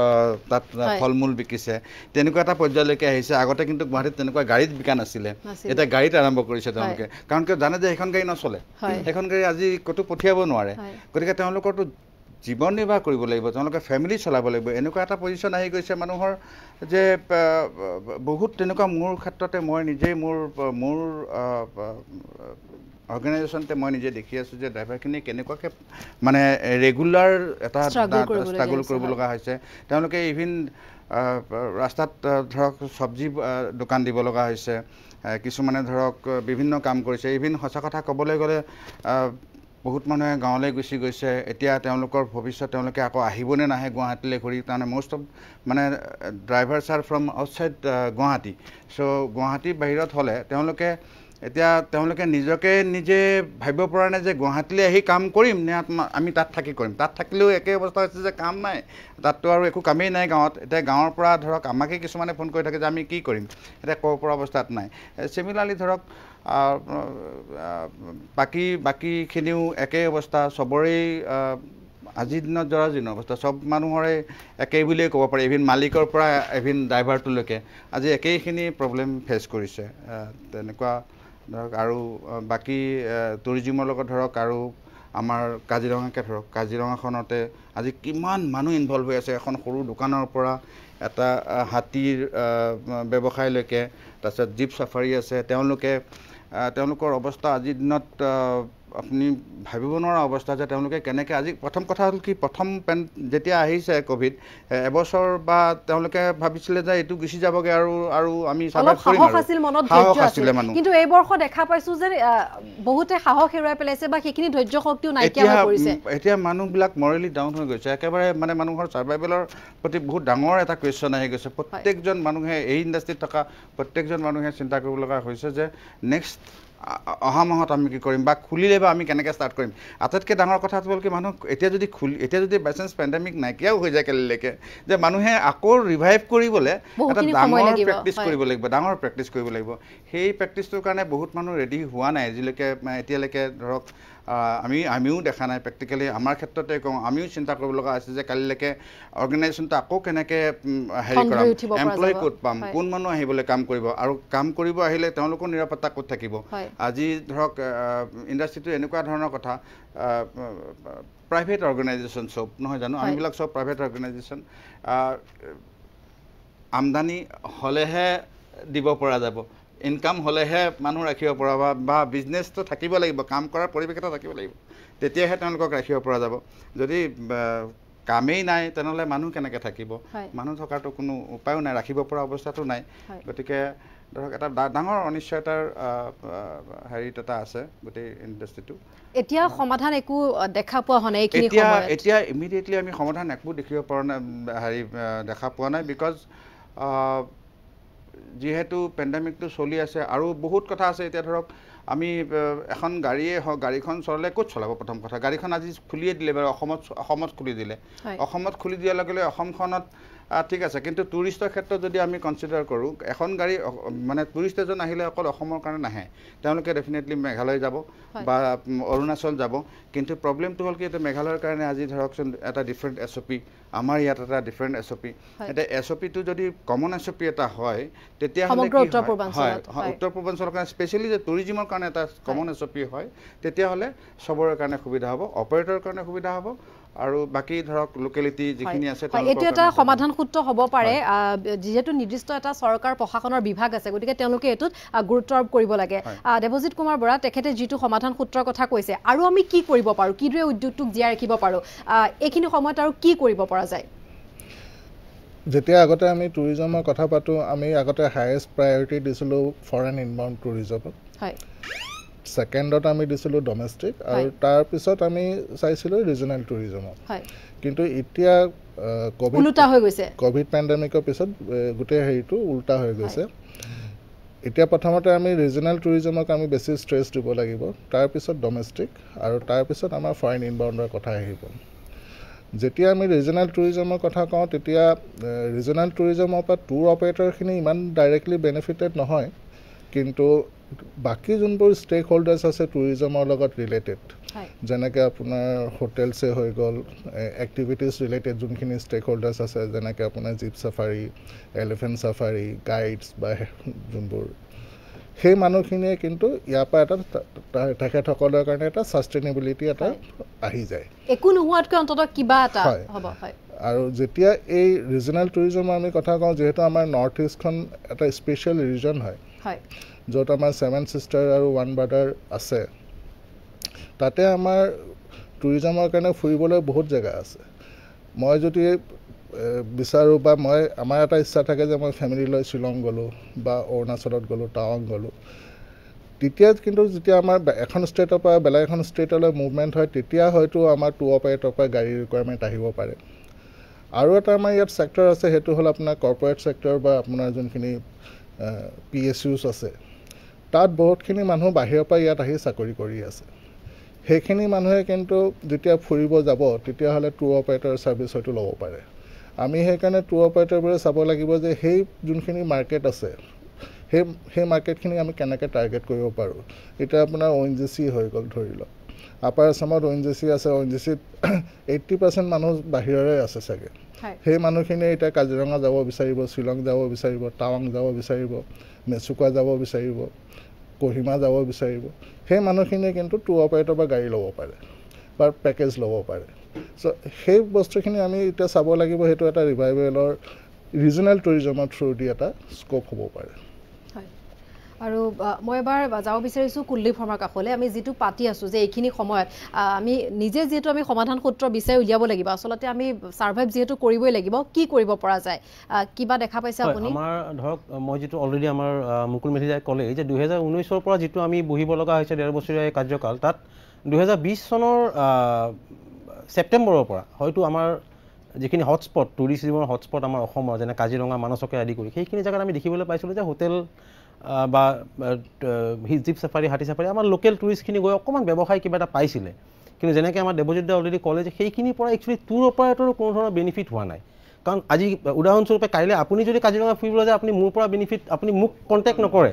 তাত ফল মূল বিকিছে তেনেকুৱা এটা পৰ্যায়লৈকে আহিছে আগতে কিন্তু গুৱাহাটীত তেনেকুৱা গাড়ীত বিকা নাছিলে এতিয়া গাড়ীত আৰম্ভ কৰিছে তেওঁলোকে কাৰণ কিয় জানে যে সেইখন গাড়ী নচলে সেইখন গাড়ী আজি ক'তো পঠিয়াব নোৱাৰে গতিকে তেওঁলোকৰতো জীৱন নিৰ্বাহ কৰিব লাগিব তেওঁলোকে ফেমিলি চলাব লাগিব এনেকুৱা এটা পজিশ্যন আহি গৈছে মানুহৰ যে বহুত তেনেকুৱা মোৰ ক্ষেত্ৰতে মই নিজেই মোৰ মোৰ অৰ্গেনাইজেশ্যনতে মই নিজে দেখি আছোঁ যে ড্ৰাইভাৰখিনি কেনেকুৱাকৈ মানে ৰেগুলাৰ এটা ষ্ট্ৰাগল কৰিব লগা হৈছে তেওঁলোকে ইভিন ৰাস্তাত ধৰক চব্জি দোকান দিব লগা হৈছে কিছুমানে ধৰক বিভিন্ন কাম কৰিছে ইভিন সঁচা কথা ক'বলৈ গ'লে বহুত মানুহে গাঁৱলৈ গুচি গৈছে এতিয়া তেওঁলোকৰ ভৱিষ্যত তেওঁলোকে আকৌ আহিবনে নাহে গুৱাহাটীলৈ ঘূৰি তাৰমানে মষ্ট অফ মানে driver are from outside Guwahati so' গুৱাহাটীৰ বাহিৰত হ'লে তেওঁলোকে এতিয়া তেওঁলোকে নিজকে নিজে ভাবিব পৰা নাই যে গুৱাহাটীলৈ আহি কাম কৰিম নে আমি তাত থাকি কৰিম তাত থাকিলেও একে অৱস্থা হৈছে যে কাম নাই তাততো আৰু একো কামেই নাই গাঁৱত এতিয়া গাঁৱৰ পৰা ধৰক আমাকে কিছুমানে ফোন কৰি থাকে যে আমি কি কৰিম এতিয়া ক'ৰ পৰা অৱস্থাত নাই চিমিলাৰলি ধৰক বাকী বাকীখিনিও একে অৱস্থা চবৰেই আজিৰ দিনত জৰাজীৰ্ণ অৱস্থা চব মানুহৰে একেই বুলিয়েই ক'ব পাৰি ইভিন মালিকৰ পৰা ইভিন ড্ৰাইভাৰটোলৈকে আজি একেইখিনি প্ৰব্লেম ফেচ কৰিছে তেনেকুৱা ধৰক আৰু বাকী টুৰিজিমৰ লগত ধৰক আৰু আমাৰ কাজিৰঙাকে ধৰক কাজিৰঙাখনতে আজি কিমান মানুহ ইনভল্ভ হৈ আছে এখন সৰু দোকানৰ পৰা এটা হাতীৰ ব্যৱসায়লৈকে তাৰপিছত জীপ চাফাৰী আছে তেওঁলোকে তেওঁলোকৰ অৱস্থা আজিৰ দিনত আপুনি ভাবিব নোৱাৰা অৱস্থা যে তেওঁলোকে কেনেকৈ আজি প্ৰথম কথা হ'ল কি প্ৰথম পেন যেতিয়া আহিছে ক'ভিড এবছৰ বা তেওঁলোকে ভাবিছিলে যে এইটো গুচি যাবগৈ আৰু আৰু আমি কিন্তু এই বৰ্ষ দেখা পাইছো যে বহুতে সাহস হেৰুৱাই পেলাইছে বা সেইখিনি ধৈৰ্য শক্তিও নাইকিয়া কৰিছে এতিয়া মানুহবিলাক মৰেলি ডাউন হৈ গৈছে একেবাৰে মানে মানুহৰ চাৰ্ভাইভেলৰ প্ৰতি বহুত ডাঙৰ এটা কুৱেশ্যন আহি গৈছে প্ৰত্যেকজন মানুহে এই ইণ্ডাষ্ট্ৰীত থকা প্ৰত্যেকজন মানুহে চিন্তা কৰিব লগা হৈছে যে নেক্সট অহা মাহত আমি কি কৰিম বা খুলিলে বা আমি কেনেকৈ ষ্টাৰ্ট কৰিম আটাইতকৈ ডাঙৰ কথাটো হ'ল কি মানুহ এতিয়া যদি খুলি এতিয়া যদি বাই চান্স পেণ্ডেমিক নাইকিয়াও হৈ যায় কালিলৈকে যে মানুহে আকৌ ৰিভাইভ কৰিবলৈ এটা ডাঙৰ প্ৰেক্টিচ কৰিব লাগিব ডাঙৰ প্ৰেক্টিচ কৰিব লাগিব সেই প্ৰেক্টিচটোৰ কাৰণে বহুত মানুহ ৰেডি হোৱা নাই যিলৈকে এতিয়ালৈকে ধৰক আমি আমিও দেখা নাই প্ৰেক্টিকেলি আমাৰ ক্ষেত্ৰতে কওঁ আমিও চিন্তা কৰিব লগা আছে যে কালিলৈকে অৰ্গেনাইজেশ্যনটো আকৌ কেনেকৈ হেৰি কৰা এমপ্লয় ক'ত পাম কোন মানুহ আহিবলৈ কাম কৰিব আৰু কাম কৰিব আহিলে তেওঁলোকৰ নিৰাপত্তা ক'ত থাকিব আজি ধৰক ইণ্ডাষ্ট্ৰিটো এনেকুৱা ধৰণৰ কথা প্ৰাইভেট অৰ্গেনাইজেশ্যন চব নহয় জানো আমিবিলাক চব প্ৰাইভেট অৰ্গেনাইজেশ্যন আমদানি হ'লেহে দিব পৰা যাব ইনকাম হ'লেহে মানুহ ৰাখিব পৰা বা বা বিজনেছটো থাকিব লাগিব কাম কৰাৰ পৰিৱেশ এটা থাকিব লাগিব তেতিয়াহে তেওঁলোকক ৰাখিব পৰা যাব যদি কামেই নাই তেনেহ'লে মানুহ কেনেকৈ থাকিব মানুহ থকাৰতো কোনো উপায়ো নাই ৰাখিব পৰা অৱস্থাটো নাই গতিকে ধৰক এটা ডাঙৰ অনিশ্চয়তাৰ হেৰিত এটা আছে গোটেই ইণ্ডাষ্ট্ৰিটো এতিয়া সমাধান একো দেখা পোৱা হোৱা নাই এতিয়া এতিয়া ইমিডিয়েটলি আমি সমাধান একো দেখিব পৰা নাই হেৰি দেখা পোৱা নাই বিকজ যিহেতু পেণ্ডেমিকটো চলি আছে আৰু বহুত কথা আছে এতিয়া ধৰক আমি এখন গাড়ীয়ে হওক গাড়ীখন চলালে ক'ত চলাব প্ৰথম কথা গাড়ীখন আজি খুলিয়ে দিলে বাৰু অসমত অসমত খুলি দিলে অসমত খুলি দিয়াৰ লগে লগে অসমখনত ঠিক আছে কিন্তু টুৰিষ্টৰ ক্ষেত্ৰত যদি আমি কনচিডাৰ কৰোঁ এখন গাড়ী মানে টুৰিষ্ট এজন আহিলে অকল অসমৰ কাৰণে নাহে তেওঁলোকে ডেফিনেটলি মেঘালয় যাব বা অৰুণাচল যাব কিন্তু প্ৰব্লেমটো হ'ল কি এইটো মেঘালয়ৰ কাৰণে আজি ধৰকচোন এটা ডিফাৰেণ্ট এছ অ' পি আমাৰ ইয়াত এটা ডিফাৰেণ্ট এছ অ' পি এতিয়া এছ অ' পিটো যদি কমন এছ অ' পি এটা হয় তেতিয়াহ'লে হয় উত্তৰ পূৰ্বাঞ্চলৰ কাৰণে স্পেচিয়েলি যে টুৰিজিমৰ কাৰণে এটা কমন এছ অ' পি হয় তেতিয়াহ'লে চবৰে কাৰণে সুবিধা হ'ব অপাৰেটৰৰ কাৰণে সুবিধা হ'ব আৰু বাকী ধৰক লোকেলিটি যিখিনি আছে এইটো এটা সমাধান সূত্ৰ হ'ব পাৰে যিহেতু নিৰ্দিষ্ট এটা চৰকাৰ প্ৰশাসনৰ বিভাগ আছে গতিকে তেওঁলোকে এইটোত গুৰুত্ব আৰোপ কৰিব লাগে দেৱজিৎ কুমাৰ বৰা তেখেতে যিটো সমাধান সূত্ৰৰ কথা কৈছে আৰু আমি কি কৰিব পাৰোঁ কিদৰে উদ্যোগটোক জীয়াই ৰাখিব পাৰোঁ এইখিনি সময়ত আৰু কি কৰিব পৰা যায় যেতিয়া আগতে আমি টুৰিজমৰ কথা পাতোঁ আমি আগতে হায়েষ্ট প্ৰায়ৰিটি দিছিলোঁ ফৰেন ইনবাউণ্ড টুৰিজমক হয় ছেকেণ্ডত আমি দিছিলোঁ ডমেষ্টিক আৰু তাৰপিছত আমি চাইছিলোঁ ৰিজনেল টুৰিজমত কিন্তু এতিয়া কভিড পেণ্ডেমিকৰ পিছত গোটেই হেৰিটো ওলোটা হৈ গৈছে এতিয়া প্ৰথমতে আমি ৰিজনেল টুৰিজমক আমি বেছি ষ্ট্ৰেছ দিব লাগিব তাৰপিছত ডমেষ্টিক আৰু তাৰপিছত আমাৰ ফৰেইন ইনবাউণ্ডৰ কথা আহিব যেতিয়া আমি ৰিজনেল টুৰিজমৰ কথা কওঁ তেতিয়া ৰিজনেল টুৰিজমৰ পৰা টুৰ অপাৰেটৰখিনি ইমান ডাইৰেক্টলি বেনিফিটেড নহয় কিন্তু বাকী যোনবোৰ ষ্টেক হোল্ডাৰ্ছ আছে টুৰিজমৰ লগত ৰিলেটেড যেনেকৈ আপোনাৰ হোটেলছে হৈ গ'ল এক্টিভিটিজ ৰিলেটেড যোনখিনি ষ্টেক হোল্ডাৰ্ছ আছে যেনেকৈ আপোনাৰ jeep safari elephant safari guides বা যোনবোৰ সেই মানুহখিনিয়ে কিন্তু ইয়াৰ পৰা এটা তেখেতসকলৰ কাৰণে এটা ছাষ্টেইনেবিলিটি এটা আহি যায় একো নোহোৱাতকৈ অন্ততঃ কিবা এটা হয় হয় আৰু যেতিয়া এই ৰিজনেল টুৰিজমৰ আমি কথা কওঁ যিহেতু আমাৰ নৰ্থ ইষ্টখন এটা স্পেচিয়েল ৰিজন হয় য'ত আমাৰ ছেভেন ছিষ্টাৰ আৰু ওৱান ব্ৰাদাৰ আছে তাতে আমাৰ টুৰিজমৰ কাৰণে ফুৰিবলৈ বহুত জেগা আছে মই যদি বিচাৰোঁ বা মই আমাৰ এটা ইচ্ছা থাকে যে মই ফেমিলি লৈ শ্বিলং গ'লোঁ বা অৰুণাচলত গ'লোঁ টাৱাং গ'লোঁ তেতিয়া কিন্তু যেতিয়া আমাৰ এখন ষ্টেটৰ পৰা বেলেগ এখন ষ্টেটলৈ মুভমেণ্ট হয় তেতিয়া হয়তো আমাৰ টু অপাৰেটৰ পৰা গাড়ী ৰিকুৱাৰমেণ্ট আহিব পাৰে আৰু এটা আমাৰ ইয়াত ছেক্টৰ আছে সেইটো হ'ল আপোনাৰ কৰ্পৰেট ছেক্টৰ বা আপোনাৰ যোনখিনি পি এছ ইউজ আছে তাত বহুতখিনি মানুহ বাহিৰৰ পৰা ইয়াত আহি চাকৰি কৰি আছে সেইখিনি মানুহে কিন্তু যেতিয়া ফুৰিব যাব তেতিয়াহ'লে টুৰ অপাৰেটৰ চাৰ্ভিচ হয়তো ল'ব পাৰে আমি সেইকাৰণে টুৰ অপাৰেটৰবোৰে চাব লাগিব যে সেই যোনখিনি মাৰ্কেট আছে সেই সেই মাৰ্কেটখিনি আমি কেনেকৈ টাৰ্গেট কৰিব পাৰোঁ এতিয়া আপোনাৰ অ' এন জি চি হৈ গ'ল ধৰি লওক আপাৰ আছামত অ এন জি চি আছে অ এন জি চিত এইটি পাৰ্চেণ্ট মানুহ বাহিৰৰে আছে চাগে সেই মানুহখিনিয়ে এতিয়া কাজিৰঙা যাব বিচাৰিব শ্বিলং যাব বিচাৰিব টাৱাং যাব বিচাৰিব মেচুকা যাব বিচাৰিব কহিমা যাব বিচাৰিব সেই মানুহখিনিয়ে কিন্তু টুৰ অপাৰেটৰ পৰা গাড়ী ল'ব পাৰে বা পেকেজ ল'ব পাৰে চ' সেই বস্তুখিনি আমি এতিয়া চাব লাগিব সেইটো এটা ৰিভাইভেলৰ ৰিজনেল টুৰিজমৰ থ্ৰুদি এটা স্ক'প হ'ব পাৰে আৰু মই এবাৰ যাব বিচাৰিছোঁ কুলদীপ শৰ্মাৰ কাষলৈ আমি যিটো পাতি আছোঁ যে এইখিনি সময়ত আমি নিজে যিহেতু আমি সমাধান সূত্ৰ বিচাৰি উলিয়াব লাগিব আচলতে আমি ছাৰ্ভাইভ যিহেতু কৰিবই লাগিব কি কৰিব পৰা যায় কিবা দেখা পাইছে আপুনি আমাৰ ধৰক মই যিটো অলৰেডি আমাৰ মুকুল মেধিজাই ক'লেই যে দুহেজাৰ ঊনৈছৰ পৰা যিটো আমি বহিব লগা হৈছে ডেৰ বছৰীয়া কাৰ্যকাল তাত দুহেজাৰ বিছ চনৰ ছেপ্টেম্বৰৰ পৰা হয়তো আমাৰ যিখিনি হটস্পট টুৰিষ্টিজিমৰ হটস্পট আমাৰ অসমৰ যেনে কাজিৰঙা মানচকে আদি কৰি সেইখিনি জেগাত আমি দেখিবলৈ পাইছিলোঁ যে হোটেল বা জীপ চাফাৰী হাতী চাফাৰী আমাৰ লোকেল টুৰিষ্টখিনি গৈ অকণমান ব্যৱসায় কিবা এটা পাইছিলে কিন্তু যেনেকৈ আমাৰ দেৱজিত দা অলৰেডি ক'লে যে সেইখিনিৰ পৰা একচুৱেলি টুৰ অপাৰেটৰো কোনো ধৰণৰ বেনিফিট হোৱা নাই কাৰণ আজি উদাহৰণস্বৰূপে কাইলৈ আপুনি যদি কাজিৰঙা ফুৰিবলৈ যায় আপুনি মোৰ পৰা বেনিফিট আপুনি মোক কণ্টেক্ট নকৰে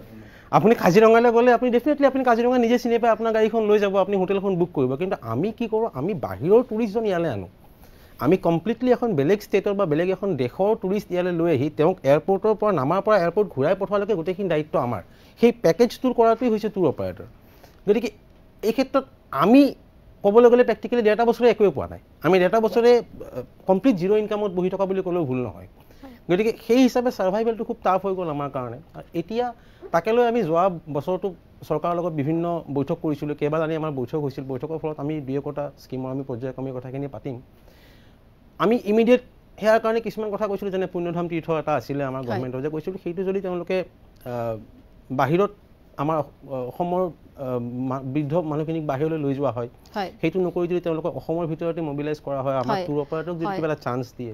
আপুনি কাজিৰঙালৈ গ'লে আপুনি ডেফিনেটলি আপুনি কাজিৰঙা নিজে চিনি পাই আপোনাৰ গাড়ীখন লৈ যাব আপুনি হোটেলখন বুক কৰিব কিন্তু আমি কি কৰোঁ আমি বাহিৰৰ টুৰিষ্টজন ইয়ালৈ আনো আমি কমপ্লিটলি এখন বেলেগ ষ্টেটৰ বা বেলেগ এখন দেশৰ টুৰিষ্ট ইয়ালৈ লৈ আহি তেওঁক এয়াৰপৰ্টৰ পৰা নামাৰ পৰা এয়াৰপৰ্ট ঘূৰাই পঠোৱালৈকে গোটেইখিনি দায়িত্ব আমাৰ সেই পেকেজটোৰ কৰাটোৱেই হৈছে টুৰ অপাৰেটৰ গতিকে এই ক্ষেত্ৰত আমি ক'বলৈ গ'লে প্ৰেক্টিকেলি ডেৰটা বছৰে একোৱে পোৱা নাই আমি ডেৰটা বছৰে কমপ্লিট জিৰ' ইনকামত বহি থকা বুলি ক'লেও ভুল নহয় গতিকে সেই হিচাপে ছাৰ্ভাইভেলটো খুব টাফ হৈ গ'ল আমাৰ কাৰণে এতিয়া তাকে লৈ আমি যোৱা বছৰটো চৰকাৰৰ লগত বিভিন্ন বৈঠক কৰিছিলোঁ কেইবাজনী আমাৰ বৈঠক হৈছিল বৈঠকৰ ফলত আমি দুই একোটা স্কীমৰ আমি পৰ্যায়ক্ৰমীয় কথাখিনি পাতিম আমি ইমিডিয়েট সেয়াৰ কাৰণে কিছুমান কথা কৈছিলোঁ যেনে পুণ্যধাম তীৰ্থ এটা আছিলে আমাৰ গভৰ্ণমেণ্টৰ যে কৈছিলোঁ সেইটো যদি তেওঁলোকে বাহিৰত আমাৰ অসমৰ বৃদ্ধ মানুহখিনিক বাহিৰলৈ লৈ যোৱা হয় সেইটো নকৰি যদি তেওঁলোকক অসমৰ ভিতৰতে মবিলাইজ কৰা হয় আমাৰ টুৰ অপাৰেটৰক যদি কিবা চান্স দিয়ে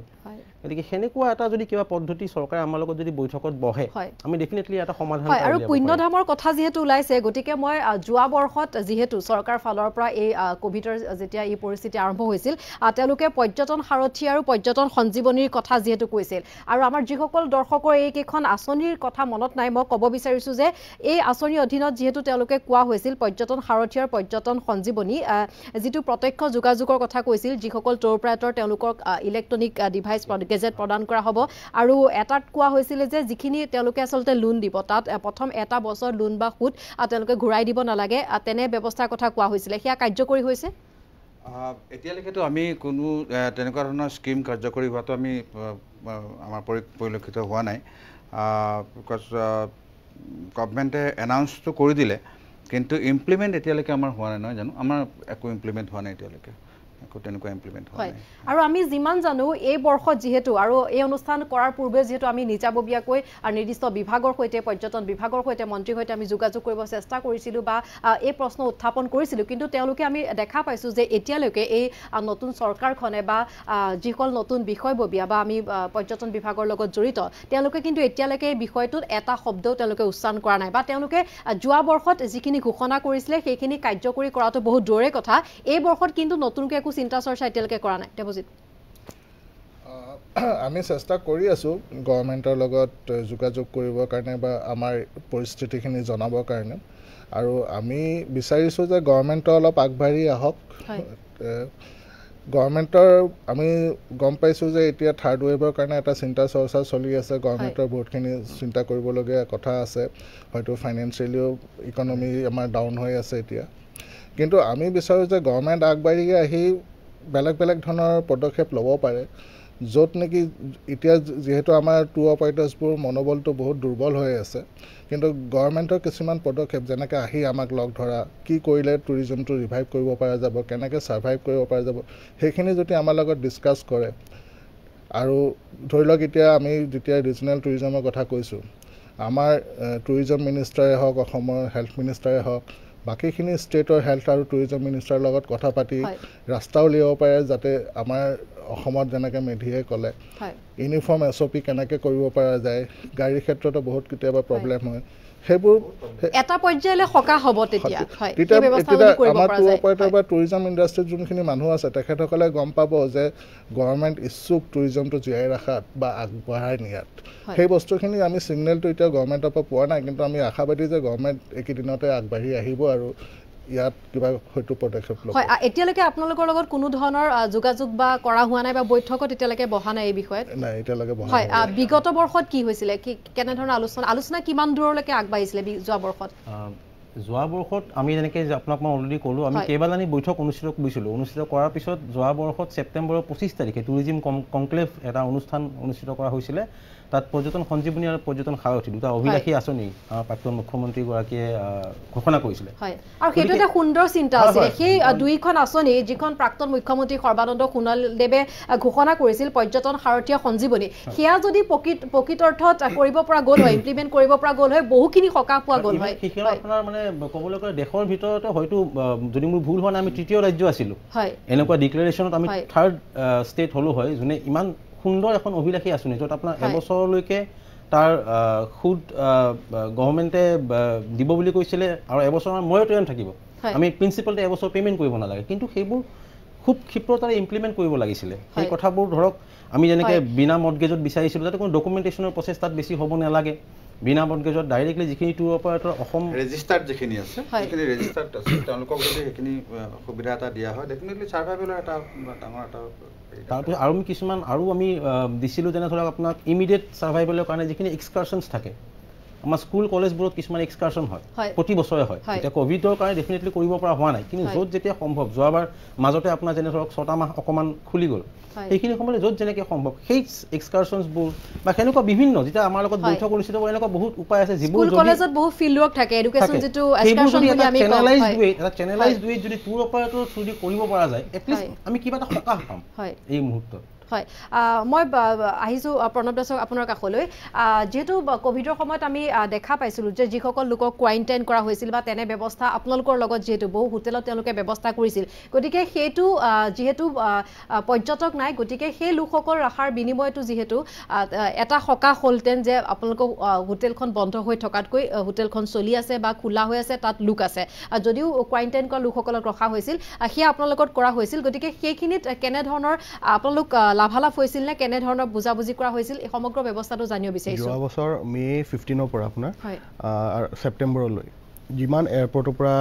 গতিকে সেনেকুৱা এটা যদি কিবা পদ্ধতি চৰকাৰে আমাৰ লগত যদি বৈঠকত বহে আমি ডেফিনেটলি এটা সমাধান আৰু পুণ্যধামৰ কথা যিহেতু ওলাইছে গতিকে মই যোৱা বৰ্ষত যিহেতু চৰকাৰ ফালৰ পৰা এই কভিডৰ যেতিয়া এই পৰিস্থিতি আৰম্ভ হৈছিল তেওঁলোকে পৰ্যটন সাৰথি আৰু পৰ্যটন সঞ্জীৱনীৰ কথা যিহেতু কৈছিল আৰু আমাৰ যিসকল দৰ্শকৰ এইকেইখন আঁচনিৰ কথা মনত নাই মই ক'ব বিচাৰিছোঁ যে এই আঁচনিৰ অধীনত যিহেতু তেওঁলোকে কোৱা হৈছিল পৰ্যটন সাৰথি আৰু পৰ্যটন সঞ্জীৱনী যিটো প্ৰত্যক্ষ যোগাযোগৰ কথা কৈছিল যিসকল টোৰ প্ৰায়তৰ তেওঁলোকক ইলেক্ট্ৰনিক ডিভাইচ গেজেট প্ৰদান কৰা হ'ব আৰু এটাত কোৱা হৈছিলে যে যিখিনি তেওঁলোকে আচলতে লোন দিব তাত প্ৰথম এটা বছৰ লোন বা সুদ তেওঁলোকে ঘূৰাই দিব নালাগে তেনে ব্যৱস্থাৰ কথা কোৱা হৈছিলে সেয়া কাৰ্যকৰী হৈছে এতিয়ালৈকেতো আমি কোনো তেনেকুৱা ধৰণৰ স্কীম কাৰ্যকৰী হোৱাটো আমি আমাৰ পৰি পৰিলক্ষিত হোৱা নাই গভমেণ্টে এনাউন্সটো কৰি দিলে কিন্তু ইমপ্লিমেণ্ট এতিয়ালৈকে আমাৰ হোৱা নাই নহয় জানো আমাৰ একো ইমপ্লিমেণ্ট হোৱা নাই এতিয়ালৈকে আৰু আমি যিমান জানো এই বৰ্ষত যিহেতু আৰু এই অনুষ্ঠান কৰাৰ পূৰ্বে যিহেতু আমি নিজাববীয়াকৈ আৰু নিৰ্দিষ্ট বিভাগৰ সৈতে পৰ্যটন বিভাগৰ সৈতে মন্ত্ৰীৰ সৈতে আমি যোগাযোগ কৰিব চেষ্টা কৰিছিলোঁ বা এই প্ৰশ্ন উত্থাপন কৰিছিলোঁ কিন্তু তেওঁলোকে আমি দেখা পাইছোঁ যে এতিয়ালৈকে এই নতুন চৰকাৰখনে বা যিসকল নতুন বিষয়ববীয়া বা আমি পৰ্যটন বিভাগৰ লগত জড়িত তেওঁলোকে কিন্তু এতিয়ালৈকে এই বিষয়টোত এটা শব্দও তেওঁলোকে উচ্চাৰণ কৰা নাই বা তেওঁলোকে যোৱা বৰ্ষত যিখিনি ঘোষণা কৰিছিলে সেইখিনি কাৰ্যকৰী কৰাটো বহুত দূৰৰে কথা এই বৰ্ষত কিন্তু নতুনকৈ একো একো চিন্তা চৰ্চা এতিয়ালৈকে কৰা নাই দেৱজিত আমি চেষ্টা কৰি আছোঁ গভৰ্ণমেণ্টৰ লগত যোগাযোগ কৰিবৰ কাৰণে বা আমাৰ পৰিস্থিতিখিনি জনাবৰ কাৰণে আৰু আমি বিচাৰিছোঁ যে গভৰ্ণমেণ্টৰ অলপ আগবাঢ়ি আহক গভৰ্ণমেণ্টৰ আমি গম পাইছোঁ যে এতিয়া থাৰ্ড ৱেভৰ কাৰণে এটা চিন্তা চৰ্চা চলি আছে গভৰ্ণমেণ্টৰ বহুতখিনি চিন্তা কৰিবলগীয়া কথা আছে হয়তো ফাইনেন্সিয়েলিও ইকনমি আমাৰ ডাউন হৈ আছে এতিয়া কিন্তু আমি বিচাৰোঁ যে গভৰ্ণমেণ্ট আগবাঢ়ি আহি বেলেগ বেলেগ ধৰণৰ পদক্ষেপ ল'ব পাৰে য'ত নেকি এতিয়া যিহেতু আমাৰ টুৰ অপাৰেটৰ্ছবোৰ মনোবলটো বহুত দুৰ্বল হৈ আছে কিন্তু গভৰ্ণমেণ্টৰ কিছুমান পদক্ষেপ যেনেকৈ আহি আমাক লগ ধৰা কি কৰিলে টুৰিজমটো ৰিভাইভ কৰিব পৰা যাব কেনেকৈ ছাৰ্ভাইভ কৰিব পৰা যাব সেইখিনি যদি আমাৰ লগত ডিছকাছ কৰে আৰু ধৰি লওক এতিয়া আমি যেতিয়া ৰিজনেল টুৰিজমৰ কথা কৈছোঁ আমাৰ টুৰিজম মিনিষ্টাৰে হওক অসমৰ হেল্থ মিনিষ্টাৰে হওক বাকীখিনি ষ্টেটৰ হেল্থ আৰু টুৰিজম মিনিষ্টাৰৰ লগত কথা পাতি ৰাস্তাও উলিয়াব পাৰে যাতে আমাৰ অসমত যেনেকৈ মেধিয়ে ক'লে ইউনিফৰ্ম এছ অ' পি কেনেকৈ কৰিব পৰা যায় গাড়ীৰ ক্ষেত্ৰতো বহুত কেতিয়াবা প্ৰব্লেম হয় টুৰিজম ইণ্ডাষ্ট্ৰীত যোনখিনি মানুহ আছে তেখেতসকলে গম পাব যে গভৰ্ণমেণ্ট ইচ্ছুক টুৰিজমটো জীয়াই ৰখাত বা আগবঢ়াই নিয়াত সেই বস্তুখিনি আমি চিগনেলটো এতিয়া গভৰ্ণমেণ্টৰ পৰা পোৱা নাই কিন্তু আমি আশাবাদী যে গভৰ্ণমেণ্ট এইকেইদিনতে আগবাঢ়ি আহিব আৰু ইয়াত কিবা হয়তো পদক্ষেপ লওক হয় এতিয়ালৈকে আপোনালোকৰ লগত কোনো ধৰণৰ যোগাযোগ বা কৰা হোৱা নাই বা বৈঠকত এতিয়ালৈকে বহা নাই এই বিষয়ত নাই এতিয়ালৈকে বহা হয় বিগত বৰ্ষত কি হৈছিলে কি কেনে ধৰণৰ আলোচনা আলোচনা কিমান দূৰলৈকে আগবাঢ়িছিলে যোৱা বৰ্ষত যোৱা বৰ্ষত আমি যেনেকৈ আপোনাক মই অলৰেডি ক'লোঁ আমি কেইবালানি বৈঠক অনুষ্ঠিত কৰিছিলোঁ অনুষ্ঠিত কৰাৰ পিছত যোৱা বৰ্ষত ছেপ্টেম্বৰৰ পঁচিছ তাৰিখে টুৰিজিম কম এটা অনুষ্ঠান অনুষ্ঠিত কৰা হৈছিলে তাত পৰ্যটন সঞ্জীৱনী আৰু পৰ্যটন সাৰথি দুটা অভিলাষী আঁচনি প্ৰাক্তন মুখ্যমন্ত্ৰীগৰাকীয়ে ঘোষণা কৰিছিলে আৰু সেইটো এটা সুন্দৰ চিন্তা আছিলে সেই দুইখন আঁচনি যিখন প্ৰাক্তন মুখ্যমন্ত্ৰী সৰ্বানন্দ সোণোৱালদেৱে ঘোষণা কৰিছিল পৰ্যটন সাৰথীয় সঞ্জীৱনী সেয়া যদি প্ৰকৃত অৰ্থত কৰিব পৰা গ'ল হয় ইমপ্লিমেণ্ট কৰিব পৰা গ'ল হয় বহুখিনি সকাহ পোৱা গ'ল হয় আপোনাৰ মানে ক'বলৈ গ'লে দেশৰ ভিতৰতে হয়তো যদি মোৰ ভুল হোৱা নাই আমি তৃতীয় ৰাজ্য আছিলোঁ এনেকুৱা ডিক্লেৰেশ্যনত আমি থাৰ্ড ষ্টেট হ'লোঁ হয় যোনে ইমান সুন্দৰ এখন অভিলাষী আঁচনি য'ত আপোনাৰ এবছৰলৈকে তাৰ সুদ গভমেণ্টে দিব বুলি কৈছিলে আৰু এবছৰ মই ট্ৰেইন থাকিব আমি প্ৰিন্সিপালতে এবছৰ পে'মেণ্ট কৰিব নালাগে কিন্তু সেইবোৰ খুব ক্ষীপ্ৰতাৰে ইমপ্লিমেণ্ট কৰিব লাগিছিলে সেই কথাবোৰ ধৰক আমি যেনেকৈ বিনা মদগেজত বিচাৰিছিলোঁ যাতে কোনো ডকুমেণ্টেশ্যনৰ প্ৰচেছ তাত বেছি হ'ব নালাগে বিনা বনগেজত ডাইৰেক্টলি যিখিনি টুৰ অপাৰেটৰ অসম ৰেজিষ্টাৰ্ড যিখিনি আছে সেইখিনি ৰেজিষ্টাৰ্ড আছে তেওঁলোকক যদি সেইখিনি সুবিধা এটা দিয়া হয় ডেফিনেটলি ছাৰ্ভাইভেলৰ এটা ডাঙৰ এটা তাৰপিছত আৰু কিছুমান আৰু আমি দিছিলোঁ যেনে ধৰক আপোনাক ইমিডিয়েট ছাৰ্ভাইভেলৰ কাৰণে যিখিনি এক্সকাৰ্চনছ থাকে আমাৰ স্কুল কলেজবোৰত কিছুমান এক্সকাৰ্চন হয় প্ৰতি বছৰে হয় এতিয়া কভিডৰ কাৰণে ডেফিনেটলি কৰিব পৰা হোৱা নাই কিন্তু য'ত যেতিয়া সম্ভৱ যোৱাবাৰ মাজতে আপোনাৰ যেনে ধৰক ছটা মাহ অকণমান খুলি গ'ল সেইখিনি সময়লৈ য'ত যেনেকৈ সম্ভৱ সেই এক্সকাৰ্চনছবোৰ বা সেনেকুৱা বিভিন্ন যেতিয়া আমাৰ লগত বৈঠক অনুষ্ঠিত এনেকুৱা বহুত উপায় আছে যিবোৰ যদি টুৰ অপাৰেটৰ যদি কৰিব পৰা যায় এটলিষ্ট আমি কিবা এটা সকাহ পাম এই মুহূৰ্তত হয় মই আহিছোঁ প্ৰণৱ দাসক আপোনাৰ কাষলৈ যিহেতু কভিডৰ সময়ত আমি দেখা পাইছিলোঁ যে যিসকল লোকক কোৱাৰেণ্টাইন কৰা হৈছিল বা তেনে ব্যৱস্থা আপোনালোকৰ লগত যিহেতু বহু হোটেলত তেওঁলোকে ব্যৱস্থা কৰিছিল গতিকে সেইটো যিহেতু পৰ্যটক নাই গতিকে সেই লোকসকল ৰখাৰ বিনিময়টো যিহেতু এটা সকাহ হ'লহেঁতেন যে আপোনালোকৰ হোটেলখন বন্ধ হৈ থকাতকৈ হোটেলখন চলি আছে বা খোলা হৈ আছে তাত লোক আছে যদিও কোৱাৰেণ্টাইন কৰা লোকসকলক ৰখা হৈছিল সেয়া আপোনালোকত কৰা হৈছিল গতিকে সেইখিনিত কেনেধৰণৰ আপোনালোক লাভালাভ হৈছিল নে কেনে ধৰণৰ বুজাবুজি কৰা হৈছিল এই সমগ্ৰ ব্যৱস্থাটো জানিব বিচাৰিছোঁ যোৱা বছৰ মে' ফিফটিনৰ পৰা আপোনাৰ ছেপ্টেম্বৰলৈ যিমান এয়াৰপৰ্টৰ পৰা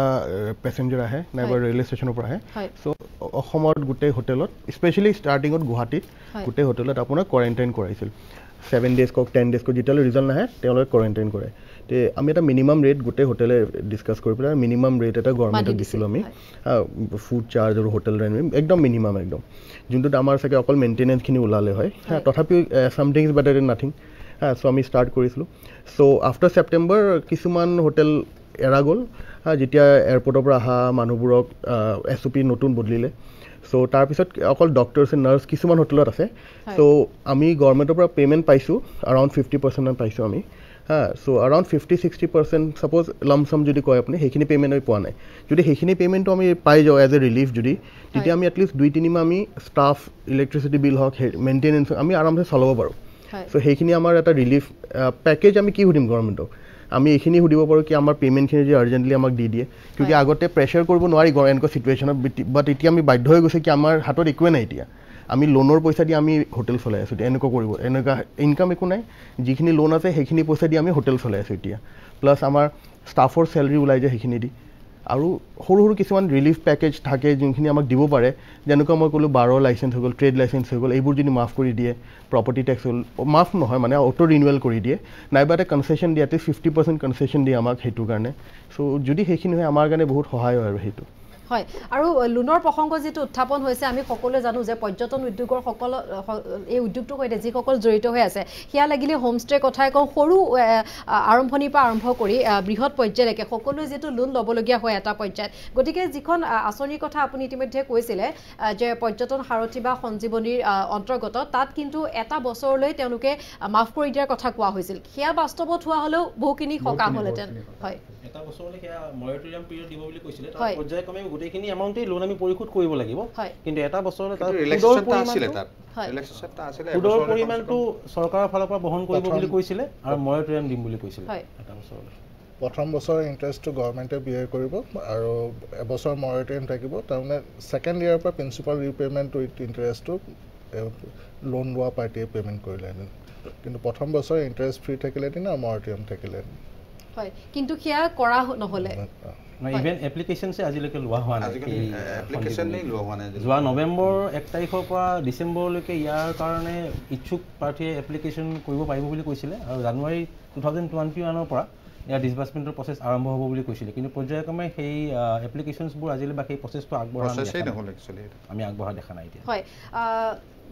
পেছেঞ্জাৰ আহে নাইবা ৰেলৱে ষ্টেচনৰ পৰা আহে চ' অসমত গোটেই হোটেলত স্পেচিয়েলি ষ্টাৰ্টিঙত গুৱাহাটীত গোটেই হোটেলত আপোনাৰ কোৱাৰেণ্টাইন কৰাইছিল ছেভেন ডেজ কওক টেন ডেজ কওক যেতিয়ালৈ ৰিজাল্ট নাহে তেওঁলোকে কোৱাৰেণ্টাইন কৰে তে আমি এটা মিনিমাম ৰেট গোটেই হোটেলে ডিছকাছ কৰি পেলাই মিনিমাম ৰেট এটা গভৰ্ণমেণ্টক দিছিলোঁ আমি ফুড চাৰ্জ আৰু হোটেল ৰেণ্ট একদম মিনিমাম একদম যোনটোত আমাৰ চাগে অকল মেইনটেনেঞ্চখিনি ওলালে হয় হা তথাপিও something is better than nothing হা চ' আমি ষ্টাৰ্ট কৰিছিলোঁ চ' আফটাৰ ছেপ্টেম্বৰ কিছুমান হোটেল এৰা গ'ল হা যেতিয়া এয়াৰপৰ্টৰ পৰা অহা মানুহবোৰক এছ অ' পি নতুন বদলিলে চ' তাৰপিছত অকল ডক্টৰ্ছ এণ্ড নাৰ্ছ কিছুমান হোটেলত আছে চ' আমি গভৰ্ণমেণ্টৰ পৰা পে'মেণ্ট পাইছোঁ এৰাউণ্ড ফিফটি পাৰ্চেণ্টমান পাইছোঁ আমি হা so' around fifty sixty percent suppose লামচাম যদি কয় আপুনি সেইখিনি পে'মেণ্ট আমি পোৱা নাই যদি সেইখিনি পে'মেণ্টটো আমি পাই যাওঁ এজ এ ৰিলিফ যদি তেতিয়া আমি এটলিষ্ট দুই তিনিমাহ আমি ষ্টাফ ইলেক্ট্ৰিচিটি বিল হওক মেইনটেনেঞ্চ আমি আৰামছে চলাব পাৰোঁ চ' সেইখিনি আমাৰ এটা ৰিলিফ পেকেজ আমি কি সুধিম গভৰ্ণমেণ্টক আমি এইখিনি সুধিব পাৰোঁ কি আমাৰ পে'মেণ্টখিনি যদি আৰ্জেণ্টলি আমাক দি দিয়ে কিন্তু আগতে প্ৰেছাৰ কৰিব নোৱাৰি এনেকুৱা ছিটুৱেশ্যনত বাট এতিয়া আমি বাধ্য হৈ গৈছে কি আমাৰ হাতত একোৱে নাই এতিয়া আমি লোনৰ পইচা দি আমি হোটেল চলাই আছোঁ এতিয়া এনেকুৱা কৰিব এনেকুৱা ইনকাম একো নাই যিখিনি লোন আছে সেইখিনি পইচা দি আমি হোটেল চলাই আছোঁ এতিয়া প্লাছ আমাৰ ষ্টাফৰ চেলাৰি ওলাই যায় সেইখিনি দি আৰু সৰু সৰু কিছুমান ৰিলিফ পেকেজ থাকে যোনখিনি আমাক দিব পাৰে যেনেকুৱা মই ক'লোঁ বাৰৰ লাইচেঞ্চ হৈ গ'ল ট্ৰেড লাইচেঞ্চ হৈ গ'ল এইবোৰ যদি মাফ কৰি দিয়ে প্ৰপাৰ্টি টেক্স হ'ল মাফ নহয় মানে অ'টো ৰিনিউৱেল কৰি দিয়ে নাইবা এটা কনচেশ্যন দিয়াতে ফিফটি পাৰ্চেণ্ট কনচেশ্যন দিয়ে আমাক সেইটো কাৰণে চ' যদি সেইখিনি হয় আমাৰ কাৰণে বহুত সহায় হয় আৰু সেইটো হয় আৰু লোনৰ প্ৰসংগ যিটো উত্থাপন হৈছে আমি সকলোৱে জানো যে পৰ্যটন উদ্যোগৰ সকলো এই উদ্যোগটোৰ সৈতে যিসকল জড়িত হৈ আছে সেয়া লাগিলে হোমষ্টেৰ কথাই কওঁ সৰু আৰম্ভণিৰ পৰা আৰম্ভ কৰি বৃহৎ পৰ্যায়লৈকে সকলোৱে যিহেতু লোন ল'বলগীয়া হয় এটা পৰ্যায়ত গতিকে যিখন আঁচনিৰ কথা আপুনি ইতিমধ্যে কৈছিলে যে পৰ্যটন সাৰথি বা সঞ্জীৱনীৰ অন্তৰ্গত তাত কিন্তু এটা বছৰলৈ তেওঁলোকে মাফ কৰি দিয়াৰ কথা কোৱা হৈছিল সেয়া বাস্তৱত হোৱা হ'লেও বহুখিনি সকাহ হ'লহেঁতেন হয় এটা বছৰলৈ সেয়া মৰেটৰিয়াম পিৰিয়ড দিব বুলি কৈছিলে তাৰ পৰ্যায়ক্ৰমে গোটেইখিনি এমাউণ্টেই পাৰ্টীয়ে পে'মেণ্ট কৰিলেহেঁতেন কিন্তু প্ৰথম বছৰ ইণ্টাৰেষ্ট ফ্ৰী থাকিলেহেঁতেন হয় কিন্তু সেয়া কৰা নহ'লে ইভেন এপ্লিকেশ্যনছে আজিলৈকে লোৱা হোৱা নাই আজিকালি এপ্লিকেশ্যনেই লোৱা হোৱা নাই যোৱা নৱেম্বৰ এক তাৰিখৰ পৰা ডিচেম্বৰলৈকে ইয়াৰ কাৰণে ইচ্ছুক প্ৰাৰ্থীয়ে এপ্লিকেশ্যন কৰিব পাৰিব বুলি কৈছিলে আৰু জানুৱাৰী টু থাউজেণ্ড টুৱেণ্টি ওৱানৰ পৰা ইয়াৰ ডিছবাৰ্চমেণ্টৰ প্ৰচেছ আৰম্ভ হ'ব বুলি কৈছিলে কিন্তু পৰ্যায়ক্ৰমে সেই এপ্লিকেশ্যনছবোৰ আজিলৈ বা সেই প্ৰচেছটো আগবঢ়া আমি আগবঢ়া দেখা নাই এতিয়া হয়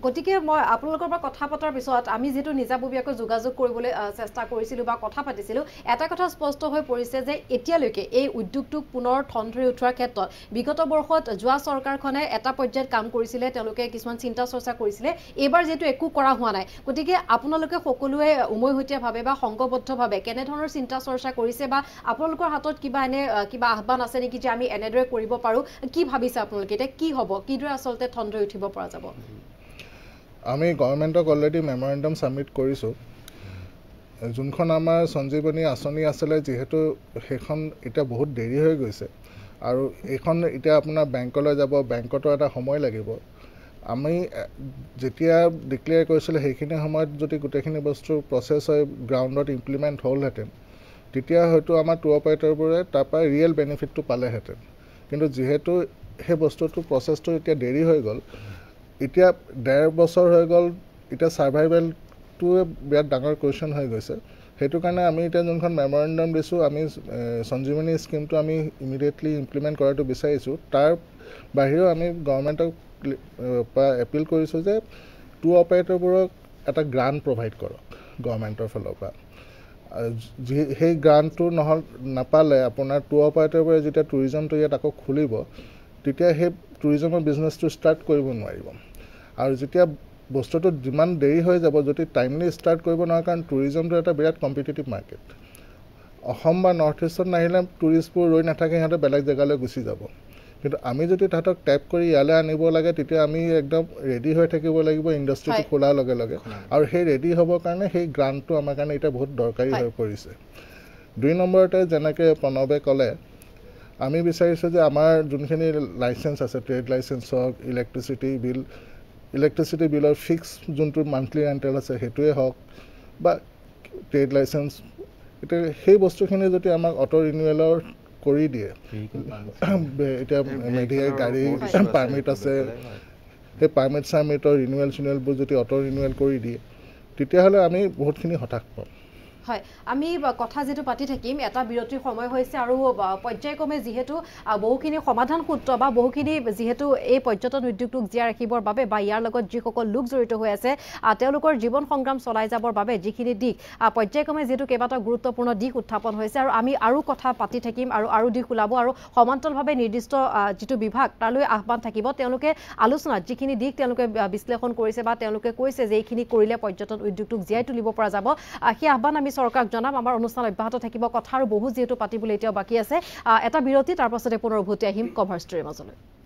গতিকে মই আপোনালোকৰ পৰা কথা পতাৰ পিছত আমি যিহেতু নিজাববীয়াকৈ যোগাযোগ কৰিবলৈ চেষ্টা কৰিছিলোঁ বা কথা পাতিছিলোঁ এটা কথা স্পষ্ট হৈ পৰিছে যে এতিয়ালৈকে এই উদ্যোগটোক পুনৰ ঠন ধৰি উঠোৱাৰ ক্ষেত্ৰত বিগত বৰ্ষত যোৱা চৰকাৰখনে এটা পৰ্যায়ত কাম কৰিছিলে তেওঁলোকে কিছুমান চিন্তা চৰ্চা কৰিছিলে এইবাৰ যিহেতু একো কৰা হোৱা নাই গতিকে আপোনালোকে সকলোৱে উমৈহতীয়াভাৱে বা সংঘবদ্ধভাৱে কেনেধৰণৰ চিন্তা চৰ্চা কৰিছে বা আপোনালোকৰ হাতত কিবা এনে কিবা আহ্বান আছে নেকি যে আমি এনেদৰে কৰিব পাৰোঁ কি ভাবিছে আপোনালোকে এতিয়া কি হ'ব কিদৰে আচলতে ঠন ধৰি উঠিব পৰা যাব আমি গভৰ্ণমেণ্টক অলৰেডি মেম'ৰেণ্ডম ছাবমিট কৰিছোঁ যোনখন আমাৰ সঞ্জীৱনী আঁচনি আছিলে যিহেতু সেইখন এতিয়া বহুত দেৰি হৈ গৈছে আৰু এইখন এতিয়া আপোনাৰ বেংকলৈ যাব বেংকতো এটা সময় লাগিব আমি যেতিয়া ডিক্লেয়াৰ কৰিছিলোঁ সেইখিনি সময়ত যদি গোটেইখিনি বস্তু প্ৰচেছ হয় গ্ৰাউণ্ডত ইমপ্লিমেণ্ট হ'লহেঁতেন তেতিয়া হয়তো আমাৰ টুৰ অপাৰেটৰবোৰে তাৰপৰা ৰিয়েল বেনিফিটটো পালেহেঁতেন কিন্তু যিহেতু সেই বস্তুটো প্ৰচেছটো এতিয়া দেৰি হৈ গ'ল এতিয়া ডেৰ বছৰ হৈ গ'ল এতিয়া ছাৰ্ভাইভেলটোৱে বিৰাট ডাঙৰ কুৱেশ্যন হৈ গৈছে সেইটো কাৰণে আমি এতিয়া যোনখন মেম'ৰেণ্ডম দিছোঁ আমি সঞ্জীৱনী স্কীমটো আমি ইমিডিয়েটলি ইমপ্লিমেণ্ট কৰাটো বিচাৰিছোঁ তাৰ বাহিৰেও আমি গভৰ্ণমেণ্টক পৰা এপিল কৰিছোঁ যে টু অপাৰেটৰবোৰক এটা গ্ৰাণ্ট প্ৰভাইড কৰক গভৰ্ণমেণ্টৰ ফালৰ পৰা যি সেই গ্ৰাণ্টটো নহ'ল নাপালে আপোনাৰ টু অপাৰেটৰবোৰে যেতিয়া টুৰিজমটো ইয়াত আকৌ খুলিব তেতিয়া সেই টুৰিজমৰ বিজনেছটো ষ্টাৰ্ট কৰিব নোৱাৰিব আৰু যেতিয়া বস্তুটো যিমান দেৰি হৈ যাব যদি টাইমলি ষ্টাৰ্ট কৰিব নোৱাৰে কাৰণ টুৰিজমটো এটা বিৰাট কম্পিটেটিভ মাৰ্কেট অসম বা নৰ্থ ইষ্টত নাহিলে টুৰিষ্টবোৰ ৰৈ নাথাকে সিহঁতে বেলেগ জেগালৈ গুচি যাব কিন্তু আমি যদি তাহাঁতক টেপ কৰি ইয়ালৈ আনিব লাগে তেতিয়া আমি একদম ৰেডি হৈ থাকিব লাগিব ইণ্ডাষ্ট্ৰিটো খোলাৰ লগে লগে আৰু সেই ৰেডি হ'বৰ কাৰণে সেই গ্ৰাণ্টটো আমাৰ কাৰণে এতিয়া বহুত দৰকাৰী হৈ পৰিছে দুই নম্বৰতে যেনেকৈ প্ৰণৱে ক'লে আমি বিচাৰিছোঁ যে আমাৰ যোনখিনি লাইচেঞ্চ আছে ট্ৰেড লাইচেঞ্চ হওক ইলেক্ট্ৰিচিটি বিল ইলেক্ট্ৰিচিটি বিলৰ ফিক্স যোনটো মান্থলি ৰেণ্টেল আছে সেইটোৱে হওক বা ট্ৰেড লাইচেঞ্চ এতিয়া সেই বস্তুখিনি যদি আমাক অট' ৰিনিউৱেলৰ কৰি দিয়ে এতিয়া মেডিয়াই গাড়ী পাৰ্মিট আছে সেই পাৰ্মিট চাৰ্মিটৰ ৰিনিউৱেল চিনিউৱেলবোৰ যদি অট' ৰিনিউৱেল কৰি দিয়ে তেতিয়াহ'লে আমি বহুতখিনি হতাশ পাম হয় আমি কথা যিটো পাতি থাকিম এটা বিৰতিৰ সময় হৈছে আৰু পৰ্যায়ক্ৰমে যিহেতু বহুখিনি সমাধান সূত্ৰ বা বহুখিনি যিহেতু এই পৰ্যটন উদ্যোগটোক জীয়াই ৰাখিবৰ বাবে বা ইয়াৰ লগত যিসকল লোক জড়িত হৈ আছে তেওঁলোকৰ জীৱন সংগ্ৰাম চলাই যাবৰ বাবে যিখিনি দিশ পৰ্যায়ক্ৰমে যিহেতু কেইবাটাও গুৰুত্বপূৰ্ণ দিশ উত্থাপন হৈছে আৰু আমি আৰু কথা পাতি থাকিম আৰু আৰু দিশ ওলাব আৰু সমান্তৰালভাৱে নিৰ্দিষ্ট যিটো বিভাগ তালৈ আহ্বান থাকিব তেওঁলোকে আলোচনাত যিখিনি দিশ তেওঁলোকে বিশ্লেষণ কৰিছে বা তেওঁলোকে কৈছে যে এইখিনি কৰিলে পৰ্যটন উদ্যোগটোক জীয়াই তুলিব পৰা যাব সেই আহ্বান আমি চৰকাৰক জনাম আমাৰ অনুষ্ঠান অব্যাহত থাকিব কথা আৰু বহু যিহেতু পাতিবলৈ এতিয়াও বাকী আছে এটা বিৰতি তাৰ পাছতে পুনৰ উভতি আহিম কভাৰ ষ্টৰীৰ মাজলৈ